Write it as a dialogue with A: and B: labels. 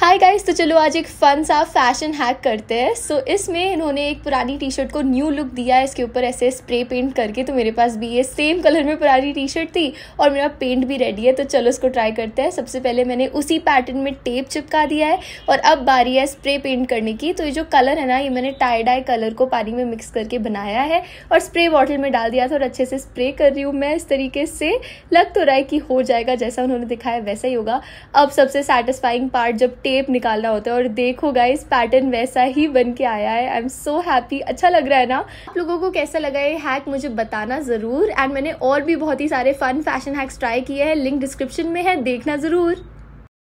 A: hi guys तो चलो आज एक फन सा फैशन हैक करते हैं सो so, इसमें इन्होंने एक पुरानी टी शर्ट को न्यू लुक दिया है इसके ऊपर ऐसे स्प्रे पेंट करके तो मेरे पास भी ये सेम कलर में पुरानी टी शर्ट थी और मेरा पेंट भी रेडी है तो चलो इसको ट्राई करते हैं सबसे पहले मैंने उसी पैटर्न में टेप चिपका दिया है और अब बारी है स्प्रे पेंट करने की तो ये जो कलर है ना ये मैंने टाई डाई कलर को पानी में मिक्स करके बनाया है और स्प्रे बॉटल में डाल दिया था और अच्छे से स्प्रे कर रही हूँ मैं इस तरीके से लग तो रहा है कि हो जाएगा जैसा उन्होंने दिखाया वैसा ही होगा अब सबसे सेटिस्फाइंग पार्ट जब टेप निकालना होता है और देखो गाइस पैटर्न वैसा ही बन के आया है आई एम सो हैप्पी अच्छा लग रहा है ना आप लोगों को कैसा लगा ये हैक मुझे बताना ज़रूर एंड मैंने और भी बहुत ही सारे फन फैशन हैक्स ट्राई किए हैं लिंक डिस्क्रिप्शन में है देखना ज़रूर